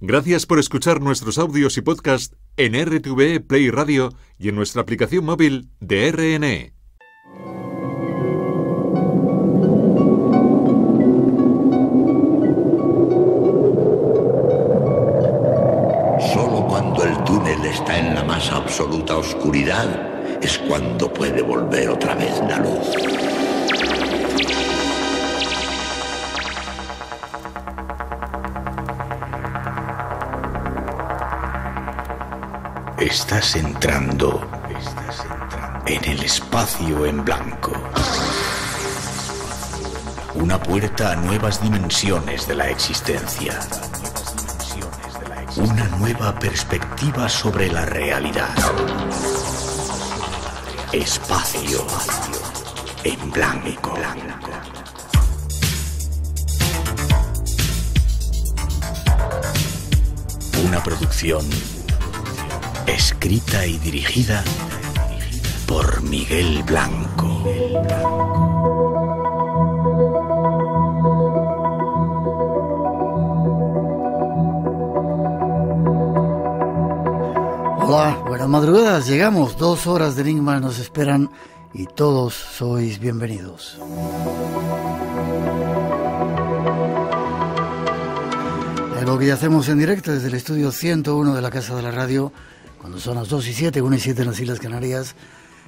Gracias por escuchar nuestros audios y podcast en R+T+V Play Radio y en nuestra aplicación móvil de RNE. Solo cuando el túnel está en la más absoluta oscuridad es cuando puede volver otra vez la luz. Estás entrando en el espacio en blanco. Una puerta a nuevas dimensiones de la existencia. Una nueva perspectiva sobre la realidad. Espacio en blanco. Una producción escrita y dirigida por Miguel Blanco. Hola, buenas madrugadas, llegamos, dos horas de Enigma nos esperan y todos sois bienvenidos. Lo que ya hacemos en directo desde el estudio 101 de la Casa de la Radio cuando son las 2 y 7, 1 y 7 en las Islas Canarias,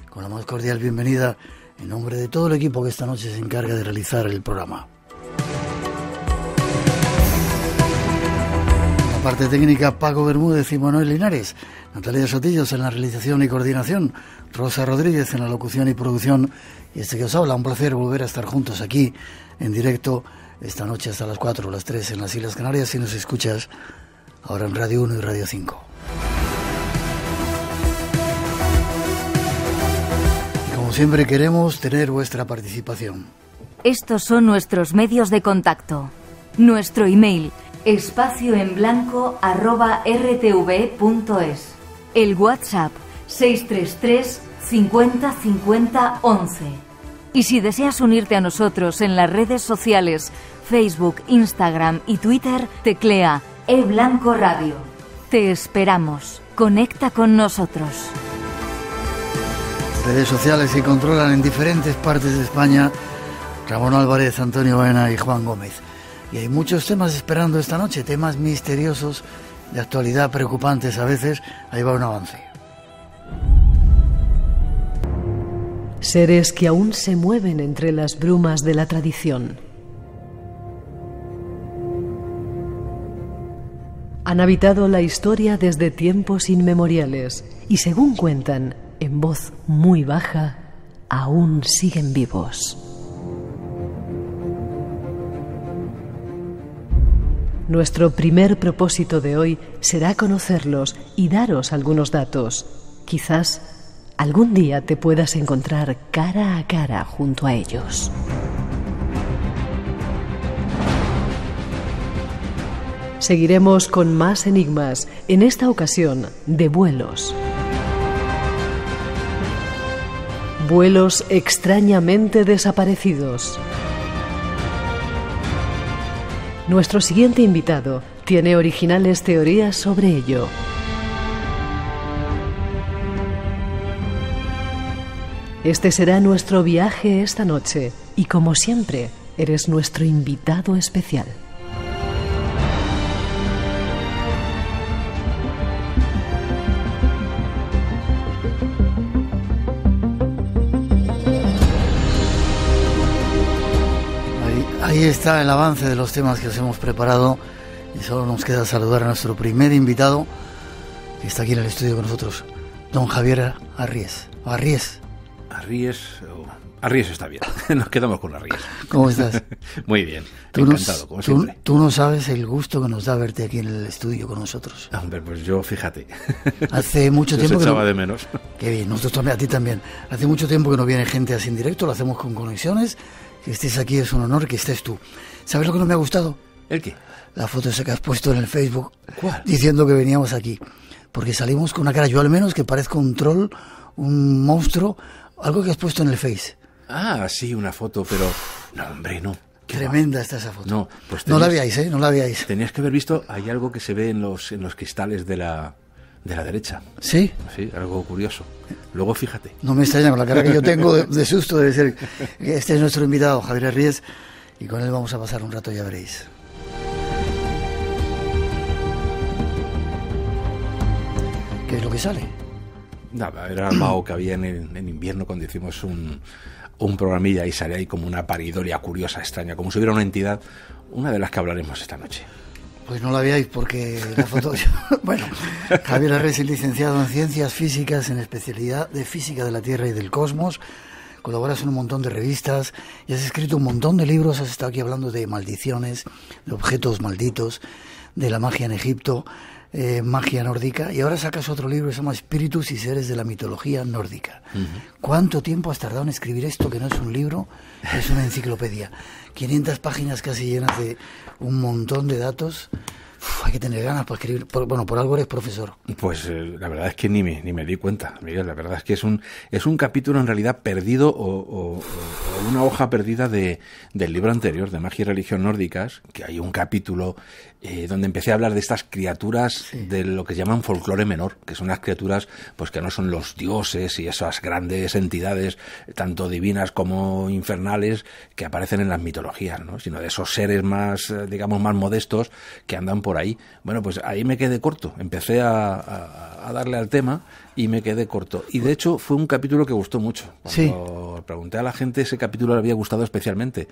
con la más cordial bienvenida en nombre de todo el equipo que esta noche se encarga de realizar el programa. La parte técnica Paco Bermúdez y Manuel Linares, Natalia Sotillos en la realización y coordinación, Rosa Rodríguez en la locución y producción y este que os habla, un placer volver a estar juntos aquí en directo esta noche hasta las 4 o las 3 en las Islas Canarias si nos escuchas ahora en Radio 1 y Radio 5. siempre queremos tener vuestra participación. Estos son nuestros medios de contacto. Nuestro email espacio en blanco El WhatsApp 633 50 50 11. Y si deseas unirte a nosotros en las redes sociales Facebook, Instagram y Twitter, teclea E Radio. Te esperamos. Conecta con nosotros redes sociales y controlan en diferentes partes de España Ramón Álvarez, Antonio Baena y Juan Gómez. Y hay muchos temas esperando esta noche, temas misteriosos, de actualidad preocupantes a veces. Ahí va un avance. Seres que aún se mueven entre las brumas de la tradición. Han habitado la historia desde tiempos inmemoriales y según cuentan, en voz muy baja, aún siguen vivos. Nuestro primer propósito de hoy será conocerlos y daros algunos datos. Quizás algún día te puedas encontrar cara a cara junto a ellos. Seguiremos con más enigmas, en esta ocasión de vuelos. Vuelos extrañamente desaparecidos. Nuestro siguiente invitado tiene originales teorías sobre ello. Este será nuestro viaje esta noche y como siempre, eres nuestro invitado especial. Ahí está el avance de los temas que os hemos preparado y solo nos queda saludar a nuestro primer invitado que está aquí en el estudio con nosotros, don Javier Arries. Arries. Arries, está bien, nos quedamos con Arries. ¿Cómo estás? Muy bien, tú encantado, no sabes el gusto que nos da verte aquí en el estudio con nosotros. Hombre, pues yo, fíjate. Hace mucho tiempo se echaba de menos. Qué bien, nosotros también, a ti también. Hace mucho tiempo que no viene gente así en directo, lo hacemos con conexiones que estés aquí, es un honor que estés tú. ¿Sabes lo que no me ha gustado? ¿El qué? La foto esa que has puesto en el Facebook ¿Cuál? diciendo que veníamos aquí. Porque salimos con una cara, yo al menos, que parezco un troll, un monstruo, algo que has puesto en el Face. Ah, sí, una foto, pero... No, hombre, no. Tremenda está esa foto. No, pues no la veáis, ¿eh? No la veáis. Tenías que haber visto, hay algo que se ve en los, en los cristales de la, de la derecha. ¿Sí? Sí, algo curioso. Luego fíjate. No me extraña con la cara que yo tengo de, susto de decir que este es nuestro invitado, Javier Ríez, y con él vamos a pasar un rato, ya veréis. ¿Qué es lo que sale? Nada, era algo que había en, invierno cuando hicimos un, un programilla y salía ahí como una paridoria curiosa, extraña, como si hubiera una entidad, una de las que hablaremos esta noche. Pues no la veáis porque la foto... bueno, Javier Arres es licenciado en Ciencias Físicas en especialidad de Física de la Tierra y del Cosmos. Colaboras en un montón de revistas y has escrito un montón de libros. Has estado aquí hablando de maldiciones, de objetos malditos, de la magia en Egipto, eh, magia nórdica. Y ahora sacas otro libro que se llama Espíritus y Seres de la Mitología Nórdica. ¿Cuánto tiempo has tardado en escribir esto que no es un libro, es una enciclopedia? 500 páginas casi llenas de un montón de datos. hay que tener ganas por escribir. bueno, por algo eres profesor. Pues eh, la verdad es que ni me, ni me di cuenta, Miguel. La verdad es que es un, es un capítulo en realidad perdido o, una hoja perdida de, del libro anterior, de Magia y Religión Nórdicas, que hay un capítulo eh, donde empecé a hablar de estas criaturas de lo que llaman folclore menor, que son las criaturas pues que no son los dioses y esas grandes entidades, eh, tanto divinas como infernales, que aparecen en las mitologías, ¿no? sino de esos seres más, eh, digamos, más modestos que andan por ahí. Bueno, pues ahí me quedé corto, empecé a, a darle al tema y me quedé corto. Y de hecho fue un capítulo que gustó mucho. Cuando pregunté a la gente, ese capítulo le había gustado especialmente.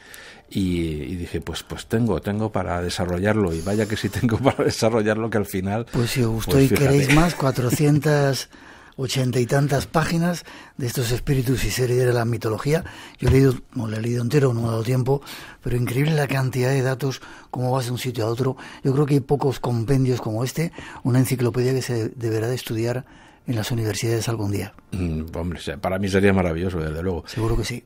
Y, dije, pues, pues tengo, tengo para desarrollarlo. Y vaya que sí tengo para desarrollarlo, que al final... Pues si os pues gustó y queréis más, 480 ochenta y tantas páginas de estos espíritus y series de la mitología. Yo he leído, no lo he leído entero, no me ha dado tiempo, pero increíble la cantidad de datos, cómo vas de un sitio a otro. Yo creo que hay pocos compendios como este, una enciclopedia que se deberá de estudiar en las universidades algún día. Mm, hombre, para mí sería maravilloso, desde luego. Seguro que sí.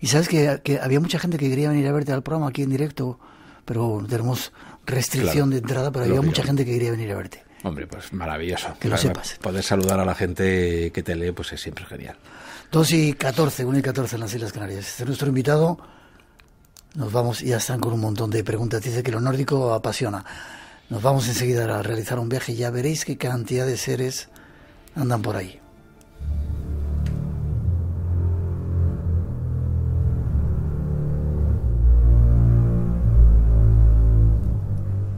Y sabes que, había mucha gente que quería venir a verte al programa aquí en directo, pero tenemos restricción de entrada, pero había mucha gente que quería venir a verte. Hombre, pues maravilloso. Que lo sepas. Poder saludar a la gente que te lee, pues es siempre genial. 2 y 14, 1 y 14 en las Islas Canarias. Este es nuestro invitado. Nos vamos, ya están con un montón de preguntas. Dice que lo nórdico apasiona. Nos vamos enseguida a realizar un viaje y ya veréis qué cantidad de seres andan por ahí.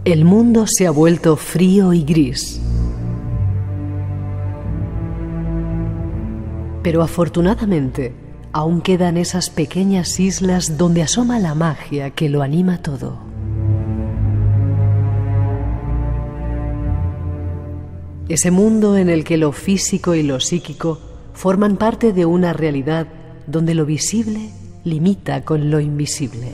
El mundo se ha vuelto frío y gris. Pero afortunadamente, aún quedan esas pequeñas islas donde asoma la magia que lo anima todo. ese mundo en el que lo físico y lo psíquico forman parte de una realidad donde lo visible limita con lo invisible.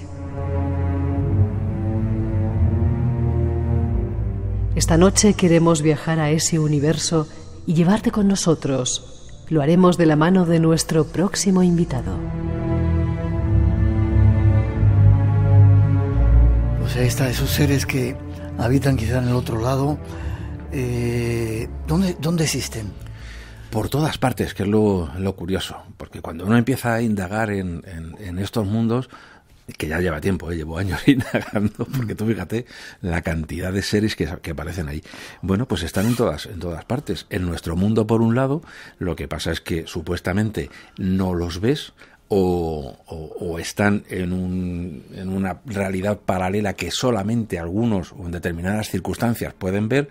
Esta noche queremos viajar a ese universo y llevarte con nosotros. Lo haremos de la mano de nuestro próximo invitado. O pues sea, esos seres que habitan quizá en el otro lado, eh, ¿dónde, ¿dónde existen? por todas partes, que es lo, curioso, porque cuando uno empieza a indagar en, en, estos mundos, que ya lleva tiempo, eh, llevo años indagando, porque tú fíjate la cantidad de seres que, que, aparecen ahí. Bueno, pues están en todas, en todas partes. En nuestro mundo, por un lado, lo que pasa es que supuestamente no los ves. O, o, o están en, un, en una realidad paralela que solamente algunos o en determinadas circunstancias pueden ver,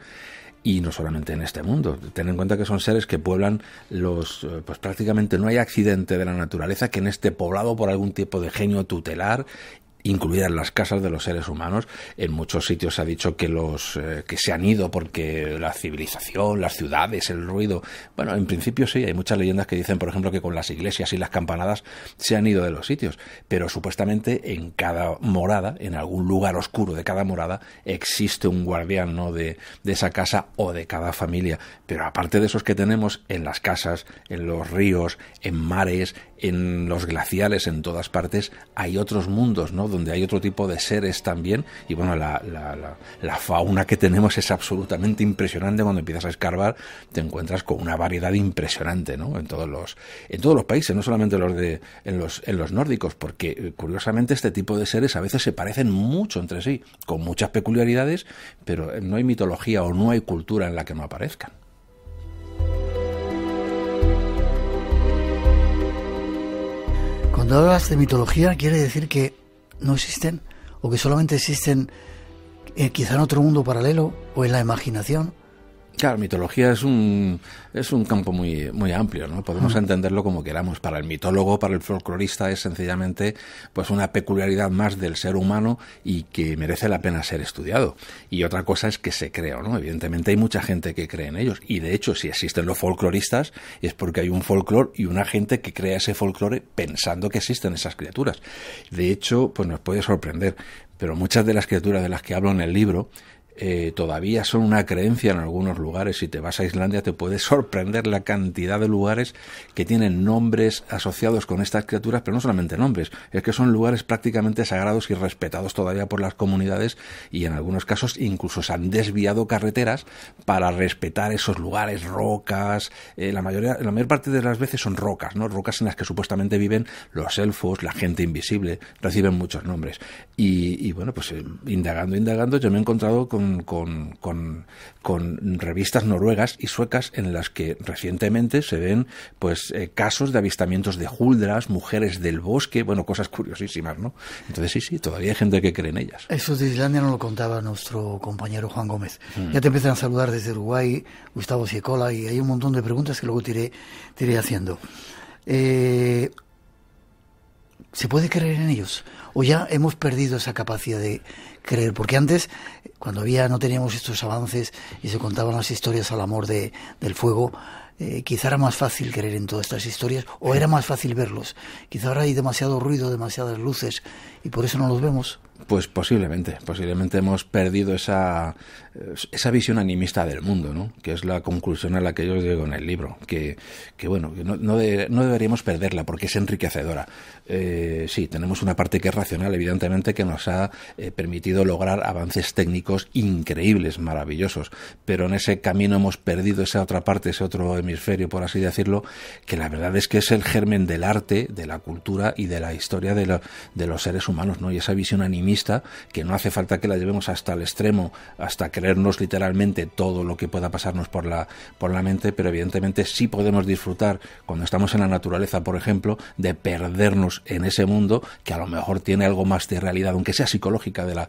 y no solamente en este mundo. Ten en cuenta que son seres que pueblan los, eh, pues prácticamente no hay accidente de la naturaleza que en este poblado por algún tipo de genio tutelar incluidas las casas de los seres humanos. En muchos sitios se ha dicho que los eh, que se han ido porque la civilización, las ciudades, el ruido. Bueno, en principio sí, hay muchas leyendas que dicen, por ejemplo, que con las iglesias y las campanadas se han ido de los sitios, pero supuestamente en cada morada, en algún lugar oscuro de cada morada, existe un guardián ¿no? de, de esa casa o de cada familia. Pero aparte de esos que tenemos en las casas, en los ríos, en mares, en los glaciales, en todas partes, hay otros mundos, ¿no? Donde hay otro tipo de seres también. Y bueno, la, fauna que tenemos es absolutamente impresionante. Cuando empiezas a escarbar, te encuentras con una variedad impresionante, ¿no? En todos los, en todos los países, no solamente los de, en los nórdicos, porque eh, curiosamente este tipo de seres a veces se parecen mucho entre sí, con muchas peculiaridades, pero no hay mitología o no hay cultura en la que no aparezcan. Cuando hablas de mitología, quiere decir que no existen o que solamente existen eh, quizá en otro mundo paralelo o en la imaginación Claro, mitología es un, es un campo muy, muy amplio, ¿no? Podemos entenderlo como queramos. Para el mitólogo, para el folclorista, es sencillamente pues una peculiaridad más del ser humano y que merece la pena ser estudiado. Y otra cosa es que se crea, ¿no? Evidentemente hay mucha gente que cree en ellos. Y de hecho, si existen los folcloristas, es porque hay un folclore y una gente que crea ese folclore pensando que existen esas criaturas. De hecho, pues nos puede sorprender. Pero muchas de las criaturas de las que hablo en el libro eh, todavía son una creencia en algunos lugares. Si te vas a Islandia te puede sorprender la cantidad de lugares que tienen nombres asociados con estas criaturas, pero no solamente nombres, es que son lugares prácticamente sagrados y respetados todavía por las comunidades y en algunos casos incluso se han desviado carreteras para respetar esos lugares, rocas, eh, la, mayoría, la mayor parte de las veces son rocas, ¿no? rocas en las que supuestamente viven los elfos, la gente invisible, reciben muchos nombres. Y, bueno, pues eh, indagando, indagando, yo me he encontrado con con, revistas noruegas y suecas en las que recientemente se ven pues eh, casos de avistamientos de juldras, mujeres del bosque, bueno, cosas curiosísimas, ¿no? Entonces sí, sí, todavía hay gente que cree en ellas. Eso de Islandia no lo contaba nuestro compañero Juan Gómez. Mm. Ya te empiezan a saludar desde Uruguay, Gustavo Siecola, y hay un montón de preguntas que luego tiré haciendo. Eh, ¿Se puede creer en ellos? ¿O ya hemos perdido esa capacidad de creer, porque antes, cuando había no teníamos estos avances y se contaban las historias al amor de, del fuego, eh, quizá era más fácil creer en todas estas historias o era más fácil verlos. Quizá ahora hay demasiado ruido, demasiadas luces y por eso no los vemos. Pues posiblemente, posiblemente hemos perdido esa, esa visión animista del mundo, ¿no? que es la conclusión a la que yo llego en el libro, que, que bueno, no, no deberíamos perderla porque es enriquecedora. Eh, sí, tenemos una parte que es racional, evidentemente, que nos ha eh, permitido lograr avances técnicos increíbles, maravillosos, pero en ese camino hemos perdido esa otra parte, ese otro hemisferio, por así decirlo, que la verdad es que es el germen del arte, de la cultura y de la historia de, de los seres humanos, ¿no? Y esa visión animista que no hace falta que la llevemos hasta el extremo, hasta creernos literalmente todo lo que pueda pasarnos por la, por la mente, pero evidentemente sí podemos disfrutar cuando estamos en la naturaleza, por ejemplo, de perdernos en ese mundo que a lo mejor tiene algo más de realidad, aunque sea psicológica de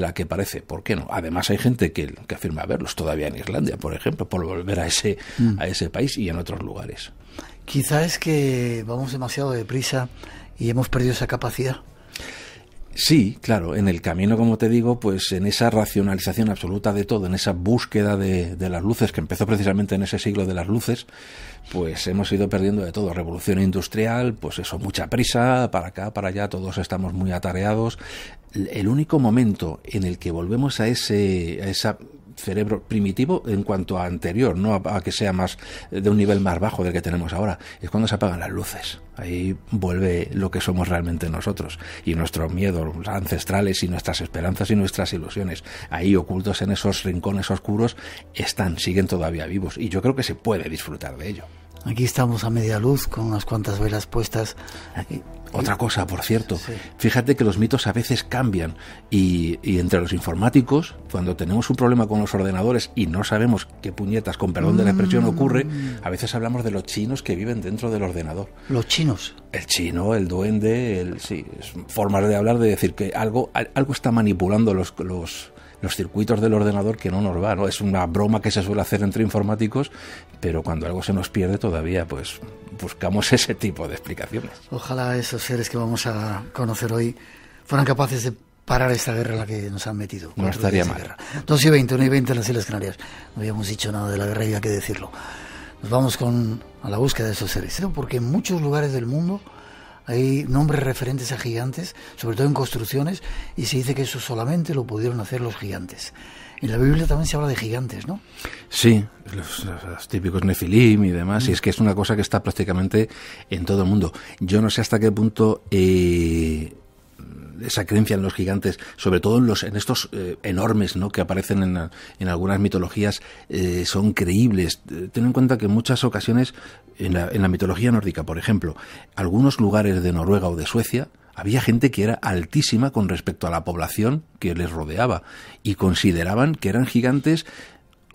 la, que parece. ¿Por qué no? Además hay gente que, afirma verlos todavía en Irlanda, por ejemplo, por volver a ese, mm. a ese país y en otros lugares. Quizás es que vamos demasiado deprisa y hemos perdido esa capacidad Sí, claro, en el camino, como te digo, pues en esa racionalización absoluta de todo, en esa búsqueda de, de, las luces, que empezó precisamente en ese siglo de las luces, pues hemos ido perdiendo de todo. Revolución industrial, pues eso, mucha prisa, para acá, para allá, todos estamos muy atareados. El único momento en el que volvemos a, ese, a esa cerebro primitivo en cuanto a anterior, no a, que sea más eh, de un nivel más bajo del que tenemos ahora. Es cuando se apagan las luces. Ahí vuelve lo que somos realmente nosotros y nuestros miedos ancestrales y nuestras esperanzas y nuestras ilusiones. Ahí ocultos en esos rincones oscuros están, siguen todavía vivos y yo creo que se puede disfrutar de ello. Aquí estamos a media luz con unas cuantas velas puestas. Otra cosa, por cierto, fíjate que los mitos a veces cambian y, entre los informáticos, cuando tenemos un problema con los ordenadores y no sabemos qué puñetas, con perdón de la expresión, mm. ocurre, a veces hablamos de los chinos que viven dentro del ordenador. Los chinos. El chino, el duende, el, sí, formas de hablar de decir que algo, algo está manipulando los los circuitos del ordenador que no nos va, ¿no? Es una broma que se suele hacer entre informáticos, pero cuando algo se nos pierde todavía, pues buscamos ese tipo de explicaciones. Ojalá esos seres que vamos a conocer hoy fueran capaces de parar esta guerra la que nos han metido. No estaría mal. y 20, 1 y 20 en las Islas Canarias. No habíamos dicho nada de la guerra y que decirlo. Nos vamos con, a la búsqueda de esos seres, ¿eh? porque en muchos lugares del mundo hay nombres referentes a gigantes, sobre todo en construcciones, y se dice que eso solamente lo pudieron hacer los gigantes. En la Biblia también se habla de gigantes, ¿no? Sí, los, típicos nefilim y demás, y mm. es que es una cosa que está prácticamente en todo el mundo. Yo no sé hasta qué punto eh, esa creencia en los gigantes, sobre todo en, los, en estos eh, enormes ¿no? que aparecen en, en algunas mitologías, eh, son creíbles. Ten en cuenta que en muchas ocasiones, en la, en la mitología nórdica, por ejemplo, algunos lugares de Noruega o de Suecia, había gente que era altísima con respecto a la población que les rodeaba y consideraban que eran gigantes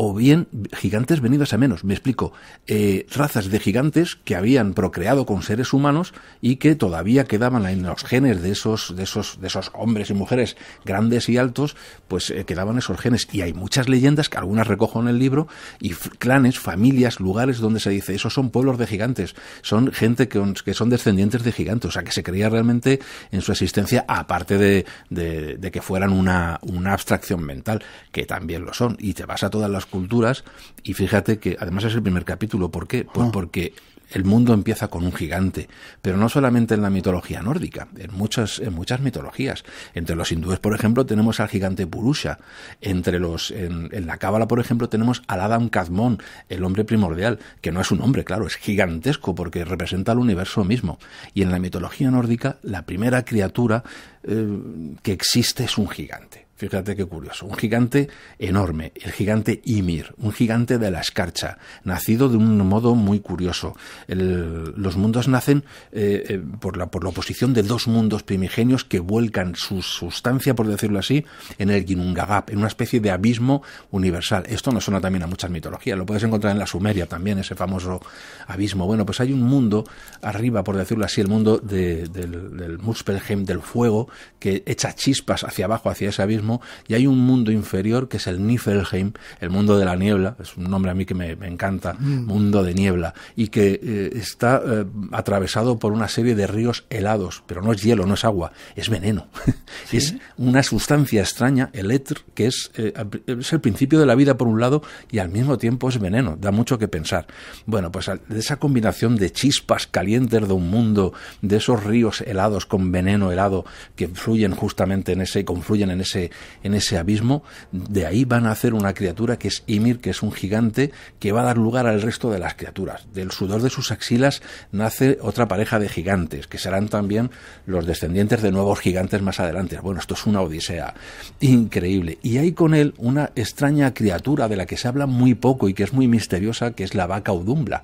o bien gigantes venidas a menos. Me explico, eh, razas de gigantes que habían procreado con seres humanos y que todavía quedaban en los genes de esos, de esos, de esos hombres y mujeres grandes y altos, pues eh, quedaban esos genes. Y hay muchas leyendas, que algunas recojo en el libro, y clanes, familias, lugares donde se dice, esos son pueblos de gigantes, son gente que, que son descendientes de gigantes, o sea, que se creía realmente en su existencia, aparte de, que fueran una, una abstracción mental, que también lo son, y te vas a todas las culturas. Y fíjate que además es el primer capítulo. ¿Por qué? Pues ah. porque el mundo empieza con un gigante, pero no solamente en la mitología nórdica, en muchas, en muchas mitologías. Entre los hindúes, por ejemplo, tenemos al gigante Purusha. Entre los, en, la cábala, por ejemplo, tenemos al Adam Kazmón, el hombre primordial, que no es un hombre, claro, es gigantesco porque representa al universo mismo. Y en la mitología nórdica, la primera criatura eh, que existe es un gigante. Fíjate qué curioso. Un gigante enorme, el gigante Ymir, un gigante de la escarcha, nacido de un modo muy curioso. los mundos nacen eh, eh, por, la, por la oposición de dos mundos primigenios que vuelcan su sustancia, por decirlo así, en el Ginnungagap, en una especie de abismo universal. Esto nos suena también a muchas mitologías. Lo puedes encontrar en la Sumeria también, ese famoso abismo. Bueno, pues hay un mundo arriba, por decirlo así, el mundo del, del Muspelheim, del fuego, que echa chispas hacia abajo, hacia ese abismo y hay un mundo inferior que es el Niflheim, el mundo de la niebla, es un nombre a mí que me, encanta, mm. mundo de niebla, y que eh, está eh, atravesado por una serie de ríos helados, pero no es hielo, no es agua, es veneno. es una sustancia extraña, el éter, que es, eh, es el principio de la vida por un lado y al mismo tiempo es veneno, da mucho que pensar. Bueno, pues de esa combinación de chispas calientes de un mundo, de esos ríos helados con veneno helado que fluyen justamente en ese, confluyen en ese en ese abismo, de ahí van a hacer una criatura que es Ymir, que es un gigante que va a dar lugar al resto de las criaturas. Del sudor de sus axilas nace otra pareja de gigantes, que serán también los descendientes de nuevos gigantes más adelante. Bueno, esto es una odisea increíble. Y hay con él una extraña criatura de la que se habla muy poco y que es muy misteriosa, que es la vaca Udumbla.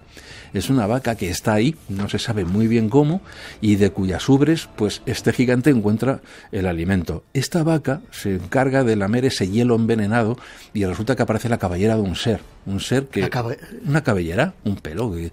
Es una vaca que está ahí, no se sabe muy bien cómo, y de cuyas ubres, pues este gigante encuentra el alimento. Esta vaca se encarga de lamer ese hielo envenenado y resulta que aparece la cabellera de un ser. Un ser que. Una cabellera, un pelo. Que,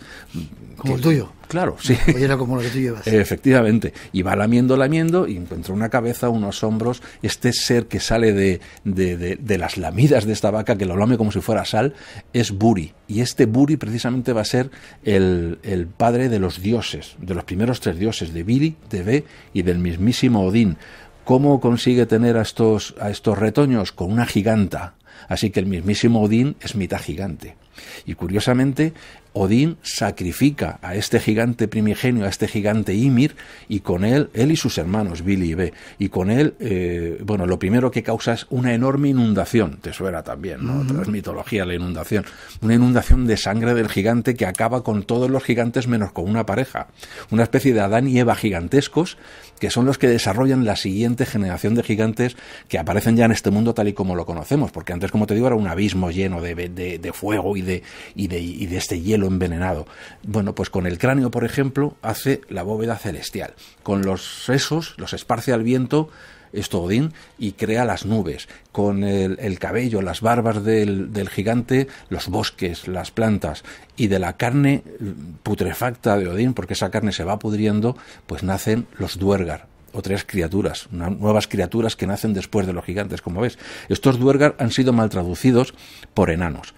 como el tuyo. Claro, sí. como la que tú llevas. Efectivamente. Y va lamiendo, lamiendo y encuentra una cabeza, unos hombros. Este ser que sale de, de, de, las lamidas de esta vaca, que lo lame como si fuera sal, es Buri. Y este Buri precisamente va a ser el, el padre de los dioses, de los primeros tres dioses, de Biri, de Ve y del mismísimo Odín ¿Cómo consigue tener a estos, a estos retoños? Con una giganta. Así que el mismísimo Odín es mitad gigante. Y curiosamente, Odín sacrifica a este gigante primigenio, a este gigante Ymir, y con él, él y sus hermanos, Billy y B, y con él, eh, bueno, lo primero que causa es una enorme inundación, te suena también, ¿no? es mitología la inundación, una inundación de sangre del gigante que acaba con todos los gigantes menos con una pareja, una especie de Adán y Eva gigantescos, que son los que desarrollan la siguiente generación de gigantes que aparecen ya en este mundo tal y como lo conocemos, porque antes, como te digo, era un abismo lleno de, fuego y de, y de este hielo envenenado. Bueno, pues con el cráneo, por ejemplo, hace la bóveda celestial. Con los sesos los esparce al viento esto Odín, y crea las nubes, con el, cabello, las barbas del, gigante, los bosques, las plantas, y de la carne mm, putrefacta de Odín, porque esa carne se va pudriendo, pues nacen los duergar. Otras criaturas, nuevas criaturas que nacen después de los gigantes, como ves. Estos duergar han sido mal traducidos por enanos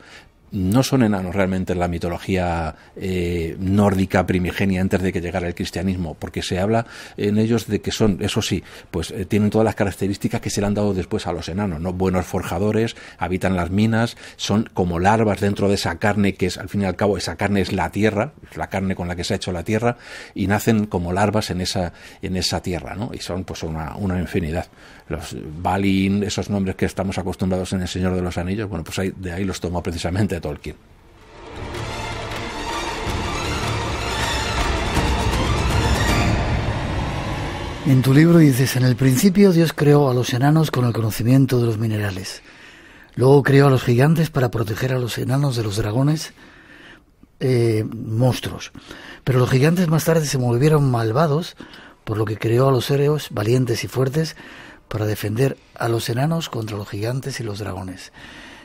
no son enanos realmente en la mitología eh, nórdica primigenia antes de que llegara el cristianismo, porque se habla en ellos de que son, eso sí, pues eh, tienen todas las características que se le han dado después a los enanos, ¿no? Buenos forjadores, habitan las minas, son como larvas dentro de esa carne que es, al fin y al cabo, esa carne es la tierra, la carne con la que se ha hecho la tierra, y nacen como larvas en esa, en esa tierra, ¿no? Y son pues una infinidad los Balin, esos nombres que estamos acostumbrados en El Señor de los Anillos, bueno, pues de ahí los tomó precisamente Tolkien. En tu libro dices, en el principio Dios creó a los enanos con el conocimiento de los minerales. Luego creó a los gigantes para proteger a los enanos de los dragones, eh, monstruos. Pero los gigantes más tarde se volvieron malvados, por lo que creó a los héroes valientes y fuertes para defender a los enanos contra los gigantes y los dragones.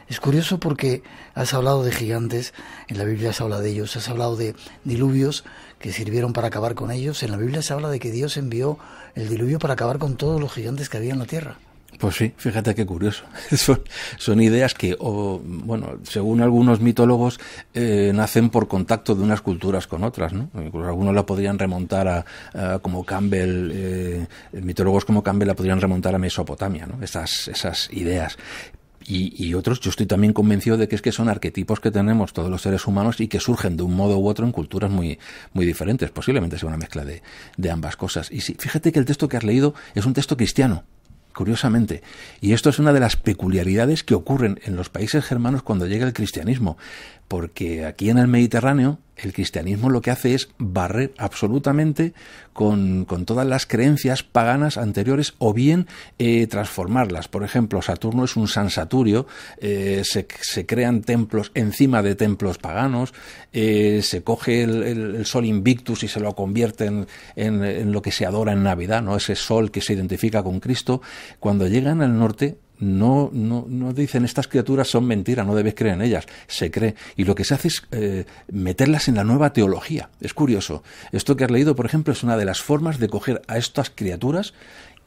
Es curioso porque has hablado de gigantes, en la Biblia se habla de ellos, has hablado de diluvios que sirvieron para acabar con ellos, en la Biblia se habla de que Dios envió el diluvio para acabar con todos los gigantes que había en la tierra. Pues sí, fíjate qué curioso. Son, ideas que, bueno, según algunos mitólogos, eh, nacen por contacto de unas culturas con otras, algunos la podrían remontar a, como Campbell, eh, mitólogos como Campbell la podrían remontar a Mesopotamia, ¿no? Esas, ideas. Y, otros, yo estoy también convencido de que es que son arquetipos que tenemos todos los seres humanos y que surgen de un modo u otro en culturas muy, muy diferentes. Posiblemente sea una mezcla de, de ambas cosas. Y sí, fíjate que el texto que has leído es un texto cristiano curiosamente. Y esto es una de las peculiaridades que ocurren en los países germanos cuando llega el cristianismo, porque aquí en el Mediterráneo el cristianismo lo que hace es barrer absolutamente con, todas las creencias paganas anteriores o bien eh, transformarlas. Por ejemplo, Saturno es un san saturio, eh, se, crean templos encima de templos paganos, eh, se coge el, sol invictus y se lo convierte en, en, en lo que se adora en Navidad, ¿no? ese sol que se identifica con Cristo. Cuando llegan al norte, no, no, no dicen estas criaturas son mentiras, no debes creer en ellas, se cree. Y lo que se hace es eh, meterlas en la nueva teología. Es curioso. Esto que has leído, por ejemplo, es una de las formas de coger a estas criaturas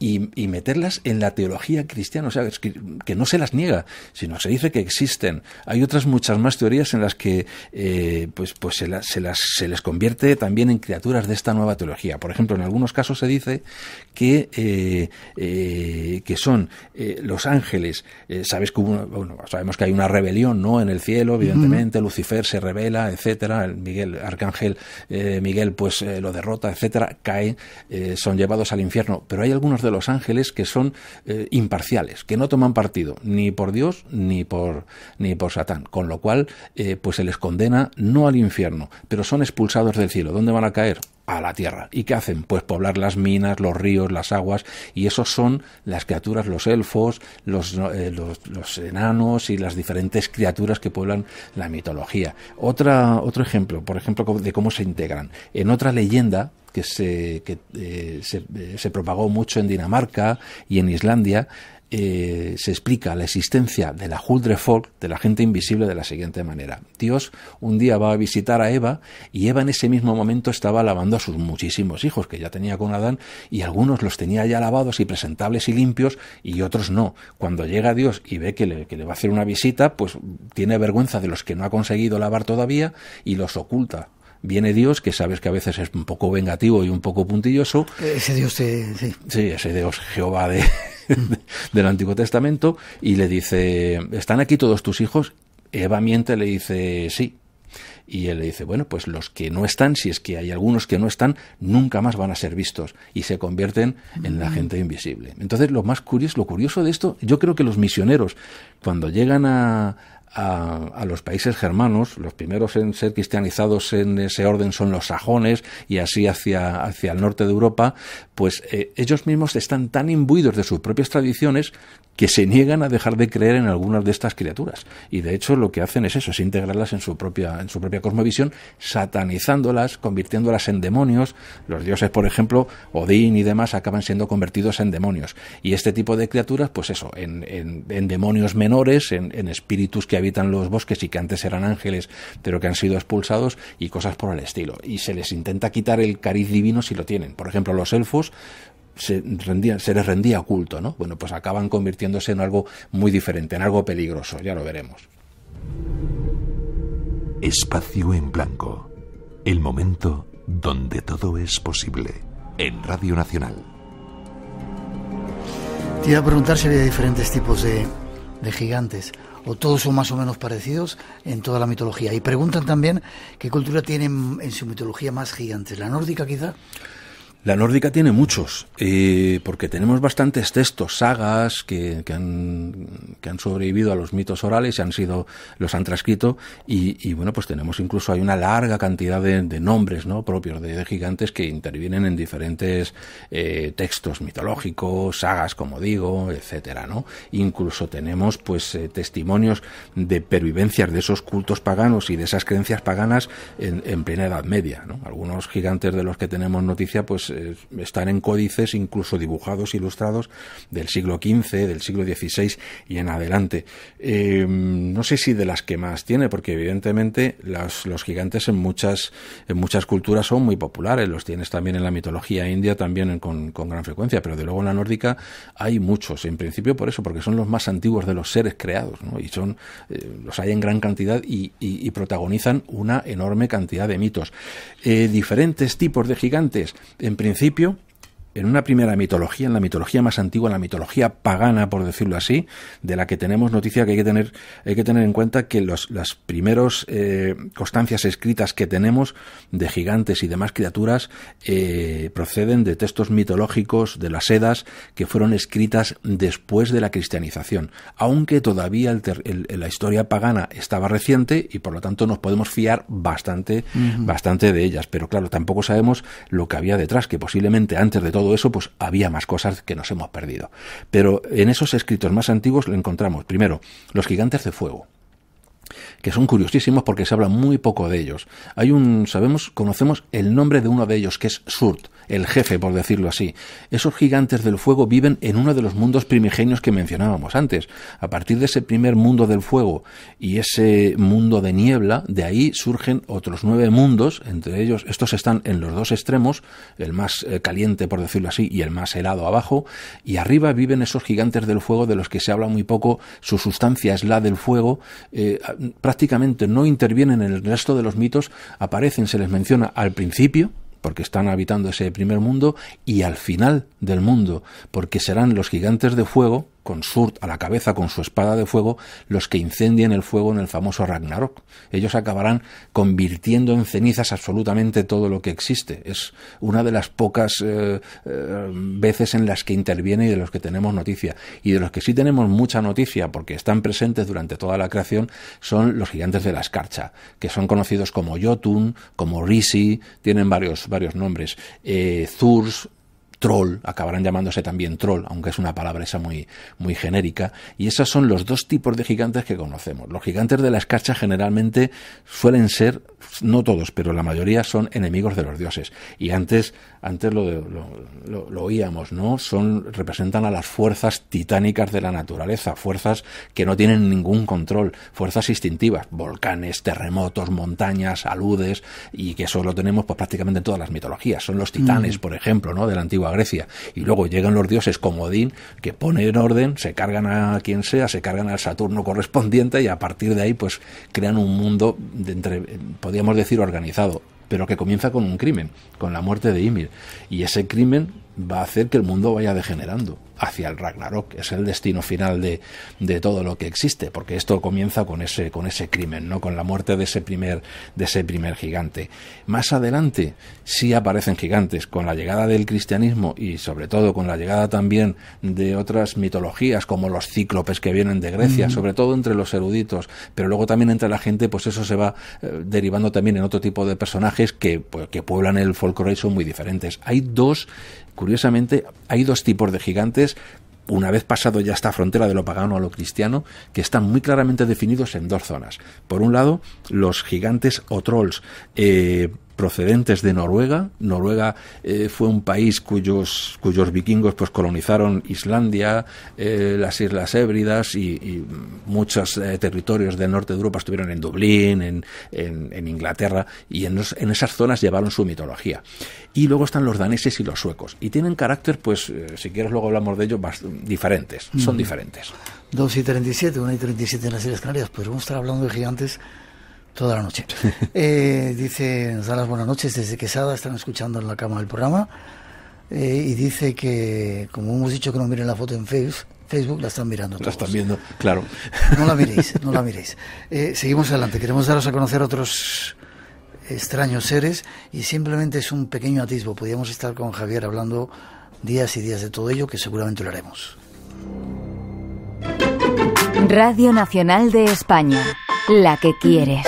y, meterlas en la teología cristiana, o sea, que, no se las niega, sino se dice que existen. Hay otras muchas más teorías en las que eh, pues, pues se, se, las, se les convierte también en criaturas de esta nueva teología. Por ejemplo, en algunos casos se dice que, eh, eh, que son los ángeles, sabes que sabemos que hay una rebelión ¿no? en el cielo, evidentemente, Lucifer se revela, etcétera, Miguel, Arcángel Miguel pues lo derrota, etcétera, cae, son llevados al infierno, pero hay algunos de los ángeles que son eh, imparciales, que no toman partido ni por Dios ni por, ni por Satán, con lo cual eh, pues se les condena no al infierno, pero son expulsados del cielo. ¿Dónde van a caer? a la tierra. ¿Y qué hacen? Pues poblar las minas, los ríos, las aguas, y esos son las criaturas, los elfos, los, eh, los, enanos y las diferentes criaturas que pueblan la mitología. Otra, otro ejemplo, por ejemplo, de cómo se integran. En otra leyenda, que se, eh, eh, se, propagó mucho en Dinamarca y en Islandia, eh, se explica la existencia de la folk de la gente invisible, de la siguiente manera. Dios un día va a visitar a Eva y Eva en ese mismo momento estaba lavando a sus muchísimos hijos que ya tenía con Adán y algunos los tenía ya lavados y presentables y limpios y otros no. Cuando llega Dios y ve que le, que le va a hacer una visita, pues tiene vergüenza de los que no ha conseguido lavar todavía y los oculta viene Dios, que sabes que a veces es un poco vengativo y un poco puntilloso. Ese Dios, sí. ese Dios Jehová del Antiguo Testamento, y le dice, ¿están aquí todos tus hijos? Eva miente, le dice, sí. Y él le dice, bueno, pues los que no están, si es que hay algunos que no están, nunca más van a ser vistos y se convierten en la mm. gente invisible. Entonces, lo más curioso, lo curioso de esto, yo creo que los misioneros, cuando llegan a, a, los países germanos. Los primeros en ser cristianizados en ese orden son los sajones y así hacia, hacia el norte de Europa, pues eh, ellos mismos están tan imbuidos de sus propias tradiciones que se niegan a dejar de creer en algunas de estas criaturas. Y de hecho lo que hacen es eso, es integrarlas en su propia, en su propia cosmovisión, satanizándolas, convirtiéndolas en demonios. Los dioses, por ejemplo, Odín y demás, acaban siendo convertidos en demonios. Y este tipo de criaturas, pues eso, en, demonios menores, en, espíritus que habitan los bosques y que antes eran ángeles, pero que han sido expulsados y cosas por el estilo. Y se les intenta quitar el cariz divino si lo tienen. Por ejemplo, los elfos se, les rendía culto, ¿no? Bueno, pues acaban convirtiéndose en algo muy diferente, en algo peligroso, ya lo veremos. Espacio en blanco. El momento donde todo es posible. En Radio Nacional. Te iba a preguntar si había diferentes tipos de gigantes o todos son más o menos parecidos en toda la mitología. Y preguntan también qué cultura tienen en su mitología más gigantes, la nórdica quizá. La nórdica tiene muchos, eh, porque tenemos bastantes textos, sagas que, han, sobrevivido a los mitos orales y han sido, los han transcrito, y, bueno, pues tenemos incluso hay una larga cantidad de, nombres ¿no? propios de, gigantes que intervienen en diferentes eh, textos mitológicos, sagas, como digo, etcétera, ¿no? Incluso tenemos pues eh, testimonios de pervivencias de esos cultos paganos y de esas creencias paganas en, en plena Edad Media, Algunos gigantes de los que tenemos noticia, pues eh, están en códices incluso dibujados, ilustrados del siglo XV, del siglo XVI y en adelante. Eh, no sé si de las que más tiene, porque evidentemente los gigantes en muchas, en muchas culturas son muy populares, los tienes también en la mitología india, también con, gran frecuencia, pero de luego en la nórdica hay muchos, en principio por eso, porque son los más antiguos de los seres creados, y son, eh, los hay en gran cantidad y, protagonizan una enorme cantidad de mitos. diferentes tipos de gigantes, en principio en una primera mitología, en la mitología más antigua, en la mitología pagana, por decirlo así, de la que tenemos noticia que hay que tener, hay que tener en cuenta que las primeras eh, constancias escritas que tenemos de gigantes y demás criaturas eh, proceden de textos mitológicos de las sedas que fueron escritas después de la cristianización, aunque todavía la historia pagana estaba reciente y por lo tanto nos podemos fiar bastante, bastante de ellas. Pero claro, tampoco sabemos lo que había detrás, que posiblemente antes de todo todo eso, pues había más cosas que nos hemos perdido. Pero en esos escritos más antiguos lo encontramos, primero, los gigantes de fuego, que son curiosísimos porque se habla muy poco de ellos. Hay un, sabemos, conocemos el nombre de uno de ellos, que es Surt, el jefe, por decirlo así. Esos gigantes del fuego viven en uno de los mundos primigenios que mencionábamos antes. A partir de ese primer mundo del fuego y ese mundo de niebla, de ahí surgen otros nueve mundos, entre ellos, estos están en los dos extremos, el más eh, caliente, por decirlo así, y el más helado abajo, y arriba viven esos gigantes del fuego de los que se habla muy poco, su sustancia es la del fuego, eh, prácticamente no intervienen en el resto de los mitos, aparecen, se les menciona al principio, porque están habitando ese primer mundo, y al final del mundo, porque serán los gigantes de fuego con Surt a la cabeza con su espada de fuego, los que incendian el fuego en el famoso Ragnarok. Ellos acabarán convirtiendo en cenizas absolutamente todo lo que existe. Es una de las pocas eh, eh, veces en las que interviene y de los que tenemos noticia. Y de los que sí tenemos mucha noticia, porque están presentes durante toda la creación, son los gigantes de la escarcha, que son conocidos como Jotun, como Risi, tienen varios, varios nombres. Eh, Thurs, troll, acabarán llamándose también troll, aunque es una palabra esa muy, muy genérica, y esos son los dos tipos de gigantes que conocemos. Los gigantes de la escarcha generalmente suelen ser, no todos, pero la mayoría son enemigos de los dioses. Y antes, antes lo, lo, oíamos, ¿no? Son, representan a las fuerzas titánicas de la naturaleza, fuerzas que no tienen ningún control, fuerzas instintivas, volcanes, terremotos, montañas, aludes, y que eso lo tenemos pues, prácticamente en todas las mitologías. Son los titanes, mm. por ejemplo, ¿no? De la antigua y luego llegan los dioses como Odín, que pone en orden, se cargan a quien sea, se cargan al Saturno correspondiente y a partir de ahí pues crean un mundo, podríamos decir, organizado pero que comienza con un crimen, con la muerte de Ymir. Y ese crimen va a hacer que el mundo vaya degenerando hacia el Ragnarok. Es el destino final de, de, todo lo que existe, porque esto comienza con ese, con ese crimen, ¿no? con la muerte de ese, primer, de ese primer gigante. Más adelante sí aparecen gigantes, con la llegada del cristianismo y sobre todo con la llegada también de otras mitologías, como los cíclopes que vienen de Grecia, sobre todo entre los eruditos, pero luego también entre la gente, pues eso se va eh, derivando también en otro tipo de personajes que, pues, que pueblan el folclore y son muy diferentes. Hay dos Curiosamente, hay dos tipos de gigantes una vez pasado ya esta frontera de lo pagano a lo cristiano, que están muy claramente definidos en dos zonas. Por un lado, los gigantes o trolls eh, procedentes de Noruega. Noruega eh, fue un país cuyos, cuyos vikingos pues, colonizaron Islandia, eh, las Islas Hébridas y, muchos eh, territorios del norte de Europa estuvieron en Dublín, en, en, Inglaterra y en, esas zonas llevaron su mitología. Y luego están los daneses y los suecos y tienen carácter, pues si quieres luego hablamos de ellos, diferentes, son mm. diferentes. 2 y 37, 1 y 37 en las Islas Canarias, pues vamos a estar hablando de gigantes toda la noche. Eh, dice, nos da las buenas noches desde Quesada, están escuchando en la cama del programa. Eh, y dice que, como hemos dicho que no miren la foto en Facebook, Facebook la están mirando. Todos. La están viendo, claro. No la miréis, no la miréis. Eh, seguimos adelante, queremos daros a conocer otros extraños seres y simplemente es un pequeño atisbo. Podríamos estar con Javier hablando días y días de todo ello, que seguramente lo haremos. Radio Nacional de España, la que quieres.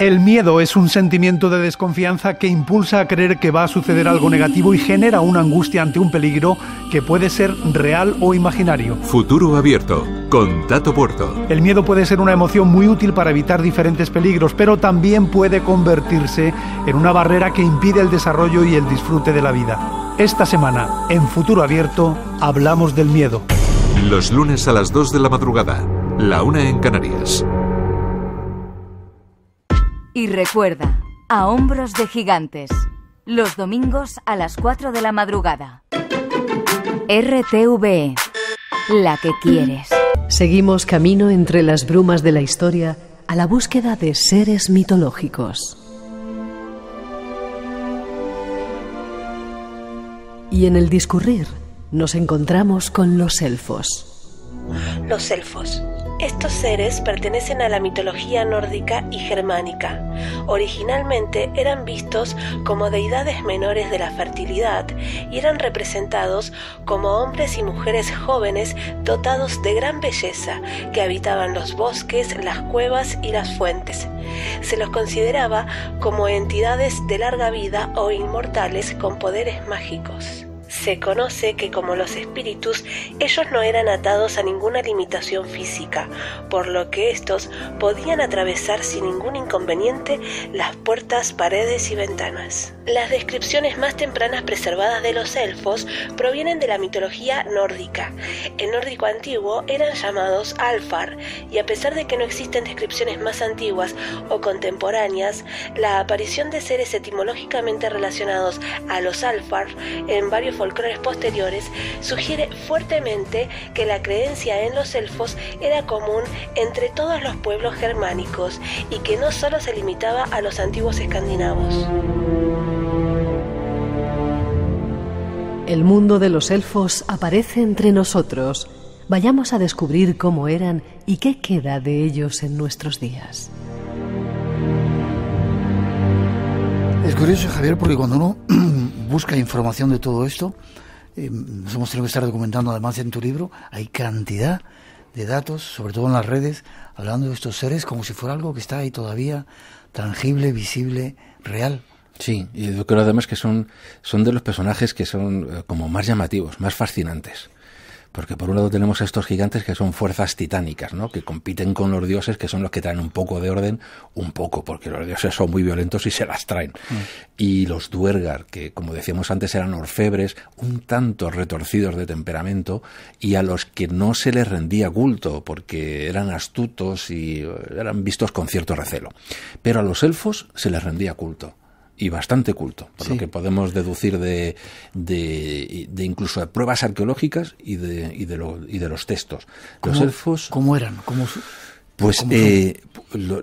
El miedo es un sentimiento de desconfianza que impulsa a creer que va a suceder algo negativo y genera una angustia ante un peligro que puede ser real o imaginario. Futuro abierto con Puerto. El miedo puede ser una emoción muy útil para evitar diferentes peligros, pero también puede convertirse en una barrera que impide el desarrollo y el disfrute de la vida. Esta semana, en Futuro Abierto, hablamos del miedo. Los lunes a las 2 de la madrugada, la una en Canarias. Y recuerda, a hombros de gigantes, los domingos a las 4 de la madrugada. RTV, la que quieres. Seguimos camino entre las brumas de la historia a la búsqueda de seres mitológicos. Y en el discurrir nos encontramos con los elfos. Los elfos estos seres pertenecen a la mitología nórdica y germánica. Originalmente eran vistos como deidades menores de la fertilidad y eran representados como hombres y mujeres jóvenes dotados de gran belleza que habitaban los bosques, las cuevas y las fuentes. Se los consideraba como entidades de larga vida o inmortales con poderes mágicos se conoce que como los espíritus, ellos no eran atados a ninguna limitación física, por lo que estos podían atravesar sin ningún inconveniente las puertas, paredes y ventanas. Las descripciones más tempranas preservadas de los elfos provienen de la mitología nórdica. En nórdico antiguo eran llamados alfar, y a pesar de que no existen descripciones más antiguas o contemporáneas, la aparición de seres etimológicamente relacionados a los alfar en varios folclores posteriores sugiere fuertemente que la creencia en los elfos era común entre todos los pueblos germánicos y que no solo se limitaba a los antiguos escandinavos. El mundo de los elfos aparece entre nosotros. Vayamos a descubrir cómo eran y qué queda de ellos en nuestros días. Es curioso, Javier, porque cuando uno busca información de todo esto, eh, nos hemos tenido que estar documentando además en tu libro, hay cantidad de datos, sobre todo en las redes, hablando de estos seres como si fuera algo que está ahí todavía, tangible, visible, real. Sí, y yo creo además que son, son de los personajes que son eh, como más llamativos, más fascinantes. Porque por un lado tenemos a estos gigantes que son fuerzas titánicas, ¿no? Que compiten con los dioses, que son los que traen un poco de orden, un poco, porque los dioses son muy violentos y se las traen. Mm. Y los duergar, que como decíamos antes eran orfebres, un tanto retorcidos de temperamento, y a los que no se les rendía culto, porque eran astutos y eh, eran vistos con cierto recelo. Pero a los elfos se les rendía culto y bastante culto, por lo que podemos deducir de, de, incluso de pruebas arqueológicas y de, y de, los textos. Los elfos... ¿Cómo eran? ¿Cómo pues eh,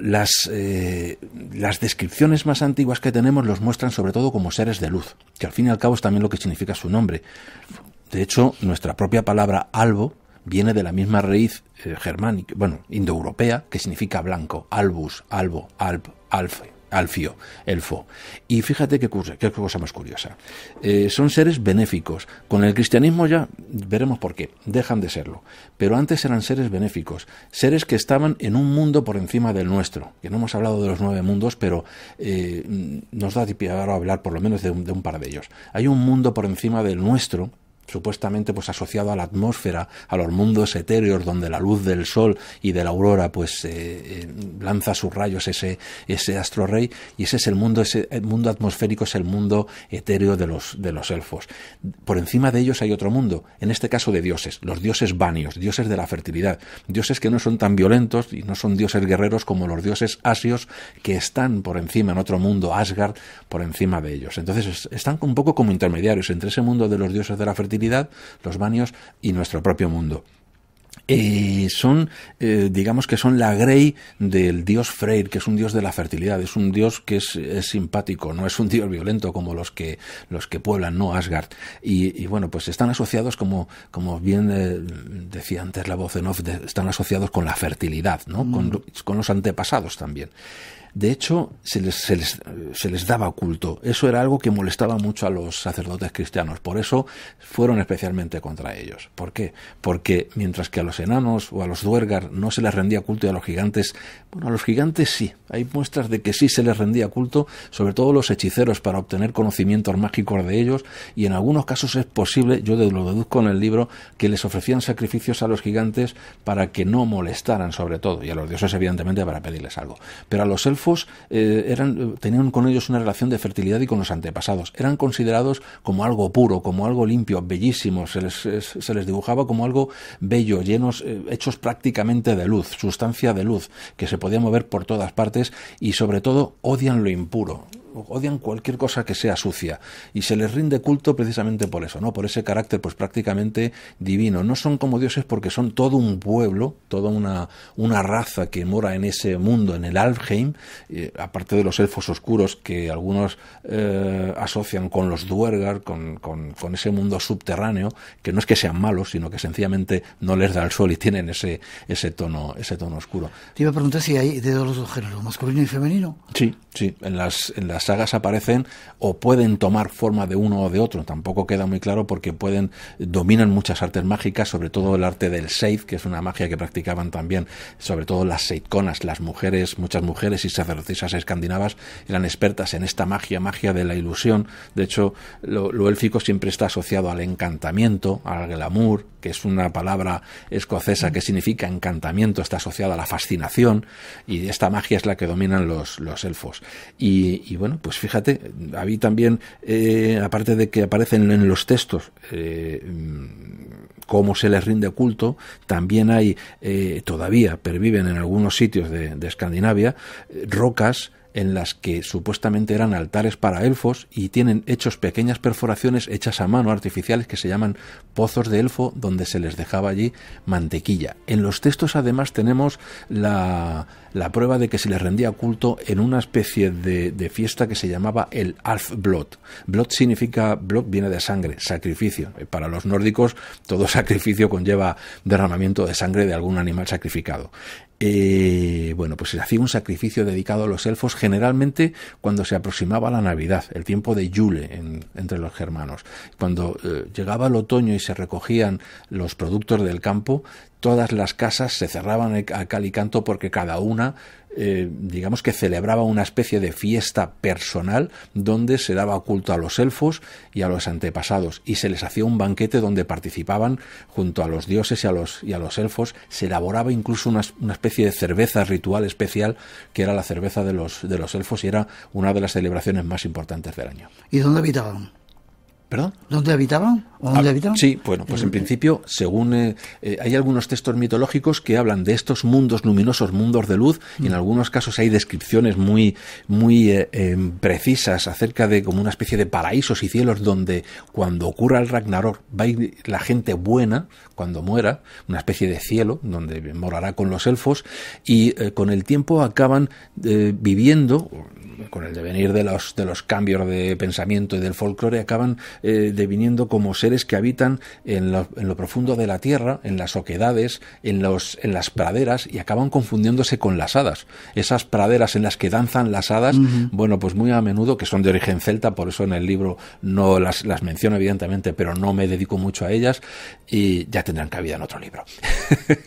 las, eh, las descripciones más antiguas que tenemos los muestran sobre todo como seres de luz, que al fin y al cabo es también lo que significa su nombre. De hecho, nuestra propia palabra albo viene de la misma raíz eh, germánica, bueno, indoeuropea, que significa blanco, albus, albo, alb, alfe, Alfio, elfo. Y fíjate qué, qué cosa más curiosa. Eh, son seres benéficos. Con el cristianismo ya veremos por qué. Dejan de serlo. Pero antes eran seres benéficos. Seres que estaban en un mundo por encima del nuestro. Que no hemos hablado de los nueve mundos, pero eh, nos da tiempo hablar por lo menos de un par de ellos. Hay un mundo por encima del nuestro supuestamente pues asociado a la atmósfera, a los mundos etéreos donde la luz del sol y de la aurora pues eh, eh, lanza sus rayos ese ese astro rey y ese es el mundo ese mundo atmosférico es el mundo etéreo de los de los elfos. Por encima de ellos hay otro mundo, en este caso de dioses, los dioses vanios, dioses de la fertilidad, dioses que no son tan violentos y no son dioses guerreros como los dioses asios que están por encima en otro mundo Asgard por encima de ellos. Entonces están un poco como intermediarios entre ese mundo de los dioses de la fertilidad los baños y nuestro propio mundo. Eh, son, eh, digamos que son la Grey del dios Freyr, que es un dios de la fertilidad, es un dios que es, simpático, no es un dios violento como los que, los que pueblan, no Asgard. Y, bueno, pues están asociados, como, bien eh, decía antes la voz de off, están asociados con la fertilidad, mm. con los antepasados también. De hecho, se les, se, les, daba culto. Eso era algo que molestaba mucho a los sacerdotes cristianos. Por eso fueron especialmente contra ellos. ¿Por qué? Porque mientras que a los enanos o a los duergar no se les rendía culto y a los gigantes, bueno, a los gigantes sí. Hay muestras de que sí se les rendía culto, sobre todo los hechiceros, para obtener conocimientos mágicos de ellos. Y en algunos casos es posible, yo lo deduzco en el libro, que les ofrecían sacrificios a los gigantes para que no molestaran, sobre todo, y a los dioses, evidentemente, para pedirles algo. Pero a los elfos, eh, eran, tenían con ellos una relación de fertilidad y con los antepasados. Eran considerados como algo puro, como algo limpio, bellísimo. Se les, se les dibujaba como algo bello, llenos, eh, hechos prácticamente de luz, sustancia de luz, que se podía mover por todas partes y sobre todo odian lo impuro odian cualquier cosa que sea sucia y se les rinde culto precisamente por eso, ¿no? Por ese carácter pues prácticamente divino. No son como dioses porque son todo un pueblo, toda una, una raza que mora en ese mundo, en el Alfheim, eh, aparte de los elfos oscuros que algunos eh, asocian con los duergar, con, con, ese mundo subterráneo, que no es que sean malos, sino que sencillamente no les da el sol y tienen ese, ese, tono, ese tono oscuro. Te iba a preguntar si hay de dos los géneros, masculino y femenino. Sí, sí, en las, en las sagas aparecen o pueden tomar forma de uno o de otro. Tampoco queda muy claro porque pueden dominan muchas artes mágicas, sobre todo el arte del Seid, que es una magia que practicaban también, sobre todo las seidconas las mujeres, muchas mujeres y sacerdotisas escandinavas eran expertas en esta magia, magia de la ilusión. De hecho, lo, lo élfico siempre está asociado al encantamiento, al glamour, que es una palabra escocesa que significa encantamiento, está asociada a la fascinación, y esta magia es la que dominan los, los elfos. y bueno, pues fíjate, había también, eh, aparte de que aparecen en los textos eh, cómo se les rinde culto, también hay, eh, todavía perviven en algunos sitios de Escandinavia, rocas en las que supuestamente eran altares para elfos y tienen hechos pequeñas perforaciones hechas a mano artificiales que se llaman pozos de elfo donde se les dejaba allí mantequilla. En los textos además tenemos la, prueba de que se les rendía culto en una especie de, fiesta que se llamaba el Alfblot. Blot significa, blot viene de sangre, sacrificio. Eh, para los nórdicos todo sacrificio conlleva derramamiento de sangre de algún animal sacrificado. Eh, bueno, pues se hacía un sacrificio dedicado a los elfos, generalmente cuando se aproximaba la Navidad, el tiempo de Yule entre los germanos. Cuando eh, llegaba el otoño y se recogían los productos del campo, todas las casas se cerraban a cal y canto porque cada una, eh, digamos que celebraba una especie de fiesta personal donde se daba culto a los elfos y a los antepasados y se les hacía un banquete donde participaban junto a los dioses y a los, y a los elfos. Se elaboraba incluso una, una, especie de cerveza ritual especial que era la cerveza de los, de los elfos y era una de las celebraciones más importantes del año. ¿Y dónde habitaban? ¿Dónde ah, habitaban? Sí, bueno, pues en eh, principio, según eh, eh, hay algunos textos mitológicos que hablan de estos mundos luminosos, mundos de luz, y en mm. algunos casos hay descripciones muy, muy em, precisas acerca de como una especie de paraísos y cielos donde cuando ocurra el Ragnarok va a ir la gente buena cuando muera, una especie de cielo donde morará con los elfos, y con el tiempo acaban viviendo, con el devenir de los, de los cambios de pensamiento y del folclore, acaban eh, deviniendo como seres que habitan en lo, en lo, profundo de la tierra, en las oquedades, en, los, en las praderas y acaban confundiéndose con las hadas. Esas praderas en las que danzan las hadas, bueno, pues muy a menudo, que son de origen celta, por eso en el libro no las, las menciono evidentemente, pero no me dedico mucho a ellas y ya tendrán cabida en otro libro.